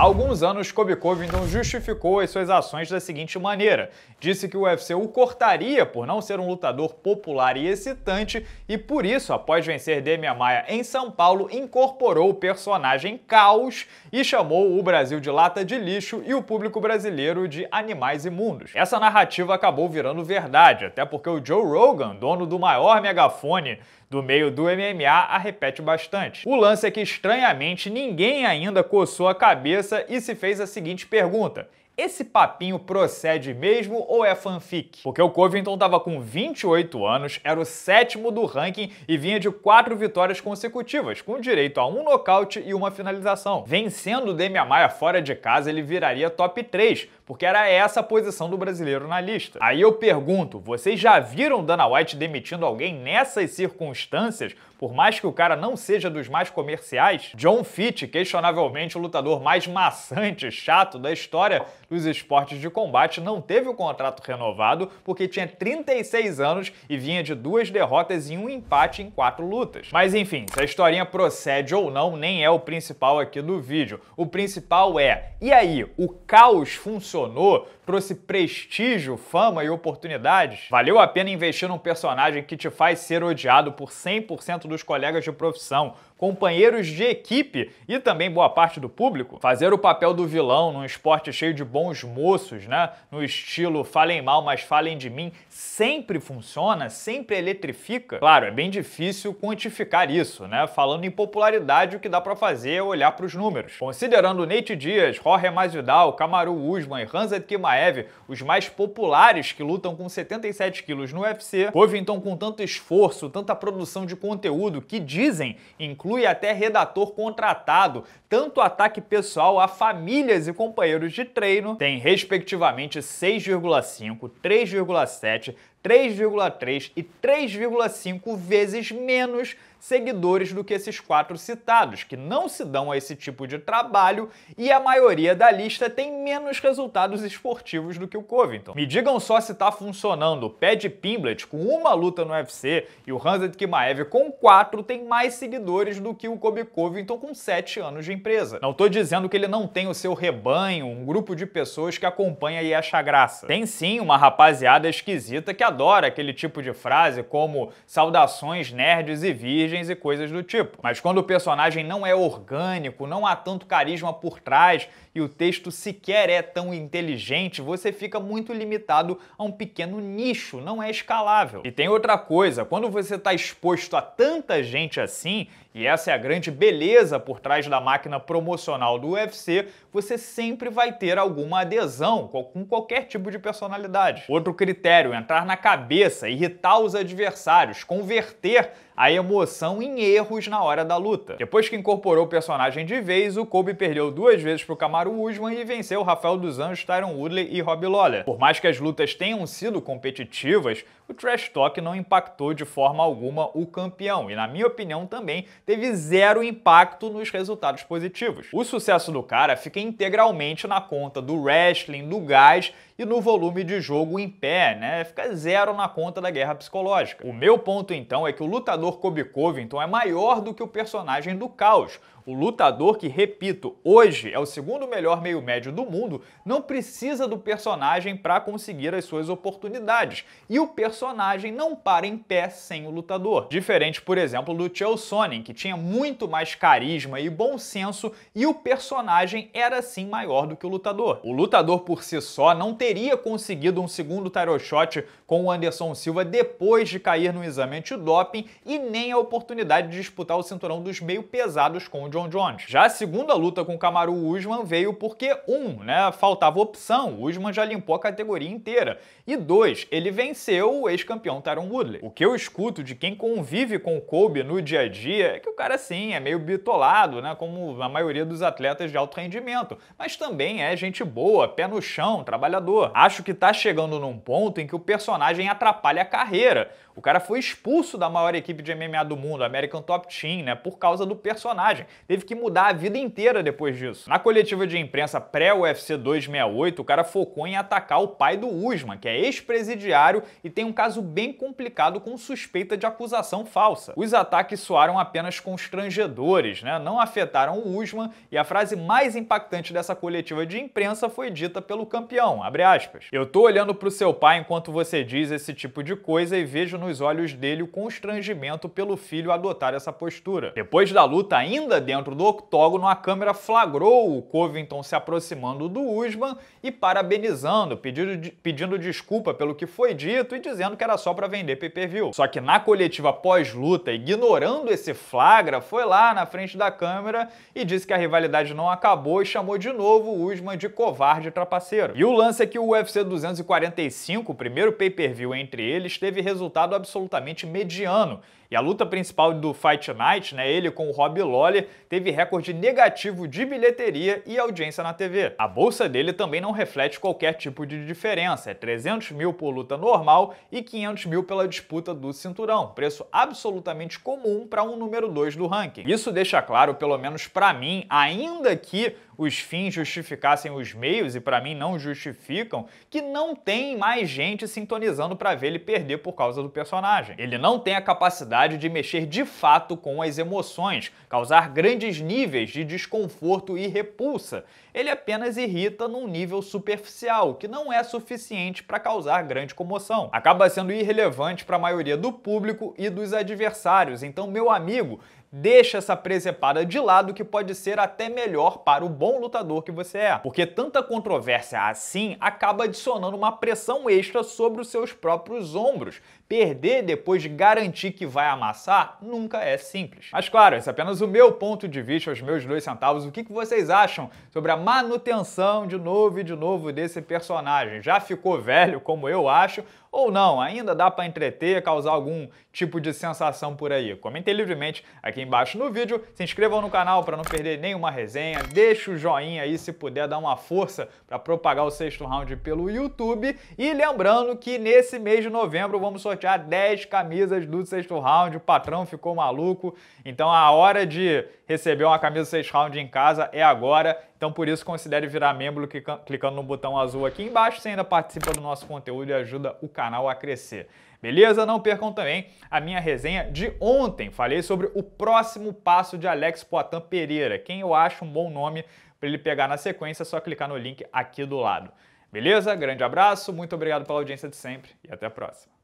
Há alguns anos, Kobe então justificou as suas ações da seguinte maneira. Disse que o UFC o cortaria por não ser um lutador popular e excitante e por isso, após vencer Demian Maia em São Paulo, incorporou o personagem Caos e chamou o Brasil de lata de lixo e o público brasileiro de animais imundos. Essa narrativa acabou virando verdade, até porque o Joe Rogan, dono do maior megafone do meio do MMA a repete bastante. O lance é que, estranhamente, ninguém ainda coçou a cabeça e se fez a seguinte pergunta esse papinho procede mesmo ou é fanfic? Porque o Covington estava com 28 anos, era o sétimo do ranking e vinha de quatro vitórias consecutivas, com direito a um nocaute e uma finalização. Vencendo o Demian Maia fora de casa, ele viraria top 3, porque era essa a posição do brasileiro na lista. Aí eu pergunto, vocês já viram Dana White demitindo alguém nessas circunstâncias, por mais que o cara não seja dos mais comerciais? John Fitch, questionavelmente o lutador mais maçante, chato da história dos esportes de combate, não teve o contrato renovado porque tinha 36 anos e vinha de duas derrotas e um empate em quatro lutas. Mas enfim, se a historinha procede ou não, nem é o principal aqui do vídeo. O principal é, e aí, o caos funcionou funcionou trouxe prestígio, fama e oportunidades, valeu a pena investir num personagem que te faz ser odiado por 100% dos colegas de profissão, companheiros de equipe e também boa parte do público. Fazer o papel do vilão num esporte cheio de bons moços, né? No estilo falem mal, mas falem de mim, sempre funciona, sempre eletrifica. Claro, é bem difícil quantificar isso, né? Falando em popularidade, o que dá para fazer é olhar para os números. Considerando Nate Dias, Jorge Masvidal, Camaru Usman e Hanzat Kimaev os mais populares que lutam com 77 quilos no UFC, houve então com tanto esforço, tanta produção de conteúdo que dizem inclui até redator contratado, tanto ataque pessoal a famílias e companheiros de treino, tem respectivamente 6,5, 3,7, 3,3 e 3,5 vezes menos seguidores do que esses quatro citados, que não se dão a esse tipo de trabalho e a maioria da lista tem menos resultados esportivos do que o Covington. Me digam só se tá funcionando. O Pad Pimblet com uma luta no UFC e o Hanset Kimaev com quatro tem mais seguidores do que o Kobe Covington com sete anos de empresa. Não tô dizendo que ele não tem o seu rebanho, um grupo de pessoas que acompanha e acha graça. Tem sim uma rapaziada esquisita que adora aquele tipo de frase como saudações nerds e virgens e coisas do tipo. Mas quando o personagem não é orgânico, não há tanto carisma por trás e o texto sequer é tão inteligente, você fica muito limitado a um pequeno nicho, não é escalável. E tem outra coisa, quando você está exposto a tanta gente assim, e essa é a grande beleza por trás da máquina promocional do UFC, você sempre vai ter alguma adesão com qualquer tipo de personalidade. Outro critério, entrar na cabeça, irritar os adversários, converter a emoção em erros na hora da luta. Depois que incorporou o personagem de vez, o Kobe perdeu duas vezes para o Kamaru Usman e venceu Rafael dos Anjos, Tyron Woodley e Rob Lawler. Por mais que as lutas tenham sido competitivas, o Trash Talk não impactou de forma alguma o campeão e, na minha opinião, também teve zero impacto nos resultados positivos. O sucesso do cara fica integralmente na conta do wrestling, do gás e no volume de jogo em pé, né? Fica zero na conta da guerra psicológica. O meu ponto então é que o lutador Fyodor Kobikov então é maior do que o personagem do Caos, o lutador, que repito, hoje é o segundo melhor meio-médio do mundo, não precisa do personagem para conseguir as suas oportunidades. E o personagem não para em pé sem o lutador. Diferente, por exemplo, do Chael Sonnen, que tinha muito mais carisma e bom senso e o personagem era sim maior do que o lutador. O lutador por si só não teria conseguido um segundo tarot shot com o Anderson Silva depois de cair no exame antidoping e nem a oportunidade de disputar o cinturão dos meio pesados com o John John Jones. Já a segunda luta com o Kamaru Usman veio porque, um, né, faltava opção, o Usman já limpou a categoria inteira, e dois, ele venceu o ex-campeão Tyron Woodley. O que eu escuto de quem convive com o Kobe no dia a dia é que o cara, sim, é meio bitolado, né, como a maioria dos atletas de alto rendimento, mas também é gente boa, pé no chão, trabalhador. Acho que tá chegando num ponto em que o personagem atrapalha a carreira. O cara foi expulso da maior equipe de MMA do mundo, American Top Team, né, por causa do personagem teve que mudar a vida inteira depois disso. Na coletiva de imprensa pré-UFC 268, o cara focou em atacar o pai do Usman, que é ex-presidiário e tem um caso bem complicado com suspeita de acusação falsa. Os ataques soaram apenas constrangedores, né? não afetaram o Usman e a frase mais impactante dessa coletiva de imprensa foi dita pelo campeão, Eu tô olhando pro seu pai enquanto você diz esse tipo de coisa e vejo nos olhos dele o constrangimento pelo filho adotar essa postura. Depois da luta, ainda dentro dentro do octógono, a câmera flagrou o Covington se aproximando do Usman e parabenizando, pedindo, pedindo desculpa pelo que foi dito e dizendo que era só para vender pay-per-view. Só que na coletiva pós-luta, ignorando esse flagra, foi lá na frente da câmera e disse que a rivalidade não acabou e chamou de novo o Usman de covarde e trapaceiro. E o lance é que o UFC 245, o primeiro pay-per-view entre eles, teve resultado absolutamente mediano e a luta principal do Fight Night, né, ele com o Rob Lawler, teve recorde negativo de bilheteria e audiência na TV. A bolsa dele também não reflete qualquer tipo de diferença, é 300 mil por luta normal e 500 mil pela disputa do cinturão, preço absolutamente comum para um número 2 do ranking. Isso deixa claro, pelo menos para mim, ainda que os fins justificassem os meios, e para mim não justificam, que não tem mais gente sintonizando para ver ele perder por causa do personagem. Ele não tem a capacidade de mexer de fato com as emoções, causar grandes níveis de desconforto e repulsa. Ele apenas irrita num nível superficial, que não é suficiente para causar grande comoção. Acaba sendo irrelevante para a maioria do público e dos adversários. Então, meu amigo, deixa essa presepada de lado que pode ser até melhor para o bom lutador que você é. Porque tanta controvérsia assim acaba adicionando uma pressão extra sobre os seus próprios ombros, Perder depois de garantir que vai amassar nunca é simples. Mas claro, esse é apenas o meu ponto de vista, os meus dois centavos. O que vocês acham sobre a manutenção de novo e de novo desse personagem? Já ficou velho, como eu acho, ou não? Ainda dá para entreter, causar algum tipo de sensação por aí? Comentem livremente aqui embaixo no vídeo, se inscrevam no canal para não perder nenhuma resenha, deixa o joinha aí se puder dar uma força para propagar o sexto round pelo YouTube e lembrando que nesse mês de novembro vamos sortear sortear 10 camisas do sexto round. O patrão ficou maluco. Então a hora de receber uma camisa sexto round em casa é agora. Então por isso considere virar membro clicando no botão azul aqui embaixo. Você ainda participa do nosso conteúdo e ajuda o canal a crescer. Beleza? Não percam também a minha resenha de ontem. Falei sobre o próximo passo de Alex Poitin Pereira, quem eu acho um bom nome para ele pegar na sequência, é só clicar no link aqui do lado. Beleza? Grande abraço, muito obrigado pela audiência de sempre e até a próxima.